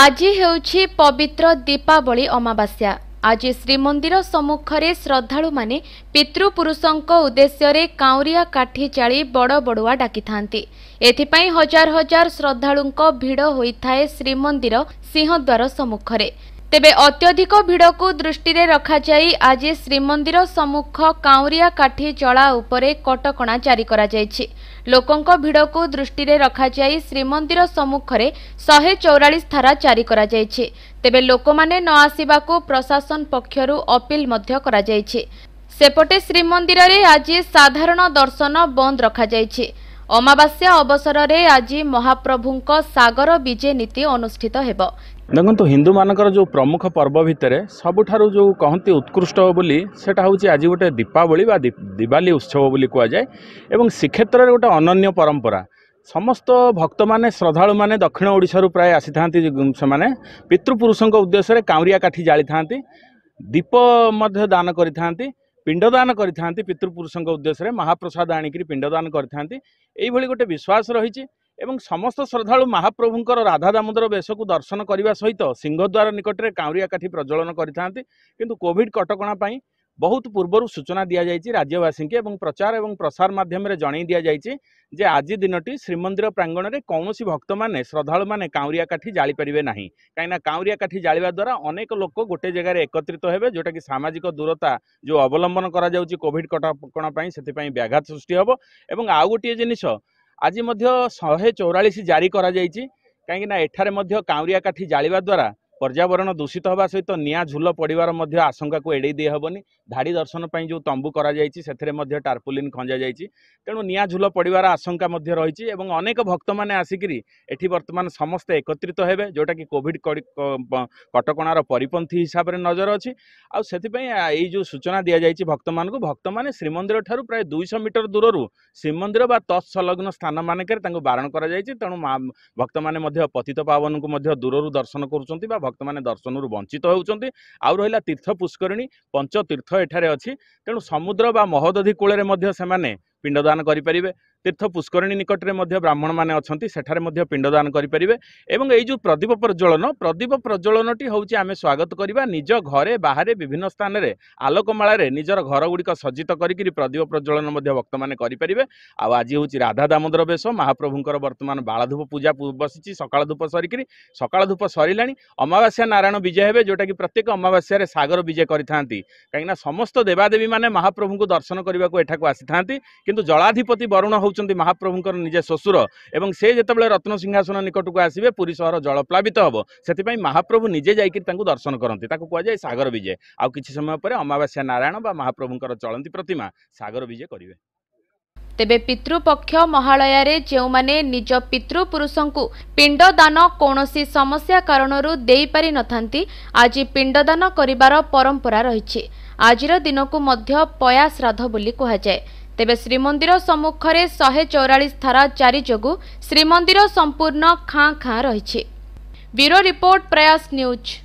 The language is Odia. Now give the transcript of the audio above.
ଆଜି ହେଉଛି ପବିତ୍ର ଦୀପାବଳି ଅମାବାସ୍ୟା ଆଜି ଶ୍ରୀମନ୍ଦିର ସମ୍ମୁଖରେ ଶ୍ରଦ୍ଧାଳୁମାନେ ପିତୃପୁରୁଷଙ୍କ ଉଦ୍ଦେଶ୍ୟରେ କାଉଁରିଆ କାଠି ଚାଳି ବଡ଼ବଡ଼ୁଆ ଡାକିଥାନ୍ତି ଏଥିପାଇଁ ହଜାର ହଜାର ଶ୍ରଦ୍ଧାଳୁଙ୍କ ଭିଡ଼ ହୋଇଥାଏ ଶ୍ରୀମନ୍ଦିର ସିଂହଦ୍ୱାର ସମ୍ମୁଖରେ ତେବେ ଅତ୍ୟଧିକ ଭିଡ଼କୁ ଦୃଷ୍ଟିରେ ରଖାଯାଇ ଆଜି ଶ୍ରୀମନ୍ଦିର ସମ୍ମୁଖ କାଉଁରିଆ କାଠି ଚଳା ଉପରେ କଟକଣା ଜାରି କରାଯାଇଛି ଲୋକଙ୍କ ଭିଡ଼କୁ ଦୃଷ୍ଟିରେ ରଖାଯାଇ ଶ୍ରୀମନ୍ଦିର ସମ୍ମୁଖରେ ଶହେ ଚଉରାଳିଶ ଧାରା ଜାରି କରାଯାଇଛି ତେବେ ଲୋକମାନେ ନ ଆସିବାକୁ ପ୍ରଶାସନ ପକ୍ଷରୁ ଅପିଲ ମଧ୍ୟ କରାଯାଇଛି ସେପଟେ ଶ୍ରୀମନ୍ଦିରରେ ଆଜି ସାଧାରଣ ଦର୍ଶନ ବନ୍ଦ ରଖାଯାଇଛି ଅମାବାସ୍ୟା ଅବସରରେ ଆଜି ମହାପ୍ରଭୁଙ୍କ ସାଗର ବିଜେ ନୀତି ଅନୁଷ୍ଠିତ ହେବ ଦେଖନ୍ତୁ ହିନ୍ଦୁମାନଙ୍କର ଯେଉଁ ପ୍ରମୁଖ ପର୍ବ ଭିତରେ ସବୁଠାରୁ ଯେଉଁ କହନ୍ତି ଉତ୍କୃଷ୍ଟ ବୋଲି ସେଇଟା ହେଉଛି ଆଜି ଗୋଟେ ଦୀପାବଳି ବା ଦିୱାଲି ଉତ୍ସବ ବୋଲି କୁହାଯାଏ ଏବଂ ଶ୍ରୀକ୍ଷେତ୍ରରେ ଗୋଟେ ଅନନ୍ୟ ପରମ୍ପରା ସମସ୍ତ ଭକ୍ତମାନେ ଶ୍ରଦ୍ଧାଳୁମାନେ ଦକ୍ଷିଣ ଓଡ଼ିଶାରୁ ପ୍ରାୟ ଆସିଥାନ୍ତି ସେମାନେ ପିତୃପୁରୁଷଙ୍କ ଉଦ୍ଦେଶ୍ୟରେ କାଉଁରିଆ କାଠି ଜାଳିଥାନ୍ତି ଦୀପ ମଧ୍ୟ ଦାନ କରିଥାନ୍ତି ପିଣ୍ଡଦାନ କରିଥାନ୍ତି ପିତୃପୁରୁଷଙ୍କ ଉଦ୍ଦେଶ୍ୟରେ ମହାପ୍ରସାଦ ଆଣିକରି ପିଣ୍ଡଦାନ କରିଥାନ୍ତି ଏଇଭଳି ଗୋଟେ ବିଶ୍ୱାସ ରହିଛି ଏବଂ ସମସ୍ତ ଶ୍ରଦ୍ଧାଳୁ ମହାପ୍ରଭୁଙ୍କର ରାଧା ଦାମୋଦର ବେଶକୁ ଦର୍ଶନ କରିବା ସହିତ ସିଂହଦ୍ୱାର ନିକଟରେ କାଉଁରିଆ କାଠି ପ୍ରଜ୍ୱଳନ କରିଥାନ୍ତି କିନ୍ତୁ କୋଭିଡ଼ କଟକଣା ପାଇଁ ବହୁତ ପୂର୍ବରୁ ସୂଚନା ଦିଆଯାଇଛି ରାଜ୍ୟବାସୀଙ୍କୁ ଏବଂ ପ୍ରଚାର ଏବଂ ପ୍ରସାର ମାଧ୍ୟମରେ ଜଣାଇ ଦିଆଯାଇଛି ଯେ ଆଜି ଦିନଟି ଶ୍ରୀମନ୍ଦିର ପ୍ରାଙ୍ଗଣରେ କୌଣସି ଭକ୍ତମାନେ ଶ୍ରଦ୍ଧାଳୁମାନେ କାଉଁରିଆ କାଠି ଜାଳିପାରିବେ ନାହିଁ କାହିଁକିନା କାଉଁରିଆ କାଠି ଜାଳିବା ଦ୍ୱାରା ଅନେକ ଲୋକ ଗୋଟେ ଜାଗାରେ ଏକତ୍ରିତ ହେବେ ଯେଉଁଟାକି ସାମାଜିକ ଦୂରତା ଯେଉଁ ଅବଲମ୍ବନ କରାଯାଉଛି କୋଭିଡ଼ କଟକଣା ପାଇଁ ସେଥିପାଇଁ ବ୍ୟାଘାତ ସୃଷ୍ଟି ହେବ ଏବଂ ଆଉ ଗୋଟିଏ ଜିନିଷ ଆଜି ମଧ୍ୟ ଶହେ ଚଉରାଳିଶ ଜାରି କରାଯାଇଛି କାହିଁକିନା ଏଠାରେ ମଧ୍ୟ କାଉଁରିଆ କାଠି ଜାଳିବା ଦ୍ୱାରା পর্যাবরণ দূষিত হওয়া সহ নিয়া ঝুল পড়িবার মধ্যে আশঙ্কা এড়াই দিয়ে হবনি ধাড়ি দর্শন পাই যে তম্বু করা যাই সেথিরে মধ্যে টার্পুলিন খঞ্জা যাই তেমন নিয়া ঝুল পড়িবার আশঙ্কা মধ্যে রয়েছে এবং অনেক ভক্ত মানে আসিকি এটি বর্তমান সমস্ত একত্রিত হবে যেটা কি কোভিড কটকার পরিপন্থী হিসাবে নজর অছি এই যে সূচনা দিয়া মানুষ ভক্ত মানে শ্রীমন্দির ঠার প্রায় দুইশ মিটর দূরর শ্রীমন্দির বা তৎসলগ্ন স্থান মানকরে তাঁকু বারণ করা যাই তেমন ভক্ত মানে পতিত পাবন মধ্যে দূরর দর্শন করুচন্তি বা ଭକ୍ତମାନେ ଦର୍ଶନରୁ ବଞ୍ଚିତ ହେଉଛନ୍ତି ଆଉ ରହିଲା ତୀର୍ଥ ପୁଷ୍କରିଣୀ ପଞ୍ଚତୀର୍ଥ ଏଠାରେ ଅଛି ତେଣୁ ସମୁଦ୍ର ବା ମହୋଦଧି କୂଳରେ ମଧ୍ୟ ସେମାନେ ପିଣ୍ଡଦାନ କରିପାରିବେ ତୀର୍ଥ ପୁଷ୍କରିଣୀ ନିକଟରେ ମଧ୍ୟ ବ୍ରାହ୍ମଣମାନେ ଅଛନ୍ତି ସେଠାରେ ମଧ୍ୟ ପିଣ୍ଡଦାନ କରିପାରିବେ ଏବଂ ଏଇ ଯେଉଁ ପ୍ରଦୀପ ପ୍ରଜ୍ୱଳନ ପ୍ରଦୀପ ପ୍ରଜ୍ୱଳନଟି ହେଉଛି ଆମେ ସ୍ୱାଗତ କରିବା ନିଜ ଘରେ ବାହାରେ ବିଭିନ୍ନ ସ୍ଥାନରେ ଆଲୋକମାଳାରେ ନିଜର ଘରଗୁଡ଼ିକ ସଜ୍ଜିତ କରିକିରି ପ୍ରଦୀପ ପ୍ରଜ୍ୱଳନ ମଧ୍ୟ ଭକ୍ତମାନେ କରିପାରିବେ ଆଉ ଆଜି ହେଉଛି ରାଧା ଦାମୋଦର ବେଶ ମହାପ୍ରଭୁଙ୍କର ବର୍ତ୍ତମାନ ବାଳଧୂପ ପୂଜା ବସିଛି ସକାଳ ଧୂପ ସରିକିରି ସକାଳ ଧୂପ ସରିଲାଣି ଅମାବାସ୍ୟା ନାରାୟଣ ବିଜେ ହେବେ ଯେଉଁଟାକି ପ୍ରତ୍ୟେକ ଅମାବାସ୍ୟାରେ ସାଗର ବିଜେ କରିଥାନ୍ତି କାହିଁକିନା ସମସ୍ତ ଦେବାଦେବୀମାନେ ମହାପ୍ରଭୁଙ୍କୁ ଦର୍ଶନ କରିବାକୁ ଏଠାକୁ ଆସିଥାନ୍ତି କିନ୍ତୁ ଜଳାଧିପତି ବରୁଣ ହେଉଛି ହେଉଛନ୍ତି ମହାପ୍ରଭୁଙ୍କର ନିଜେ ଶ୍ୱଶୁର ଏବଂ ସେ ଯେତେବେଳେ ରତ୍ନ ସିଂହାସନ ନିକଟକୁ ଆସିବେ ପୁରୀ ସହର ଜଳପ୍ଲାବିତ ହେବ ସେଥିପାଇଁ ମହାପ୍ରଭୁ ନିଜେ ଯାଇକରି ତାଙ୍କୁ ଦର୍ଶନ କରନ୍ତି ତାକୁ କୁହାଯାଏ ସାଗର ବିଜେ ଆଉ କିଛି ସମୟ ପରେ ଅମାବାସ୍ୟା ନାରାୟଣ ବା ମହାପ୍ରଭୁଙ୍କର ଚଳନ୍ତି ପ୍ରତିମା ସାଗର ବିଜେ କରିବେ ତେବେ ପିତୃପକ୍ଷ ମହାଳୟାରେ ଯେଉଁମାନେ ନିଜ ପିତୃପୁରୁଷଙ୍କୁ ପିଣ୍ଡଦାନ କୌଣସି ସମସ୍ୟା କାରଣରୁ ଦେଇପାରିନଥାନ୍ତି ଆଜି ପିଣ୍ଡଦାନ କରିବାର ପରମ୍ପରା ରହିଛି ଆଜିର ଦିନକୁ ମଧ୍ୟ ପୟାଶ୍ରାଦ୍ଧ ବୋଲି କୁହାଯାଏ ତେବେ ଶ୍ରୀମନ୍ଦିର ସମ୍ମୁଖରେ ଶହେ ଚଉରାଳିଶ ଧାରା ଚାରି ଯୋଗୁଁ ଶ୍ରୀମନ୍ଦିର ସମ୍ପୂର୍ଣ୍ଣ ଖାଁ ଖାଁ ରହିଛି ବ୍ୟୁରୋ ରିପୋର୍ଟ ପ୍ରୟାସ ନ୍ୟୁଜ୍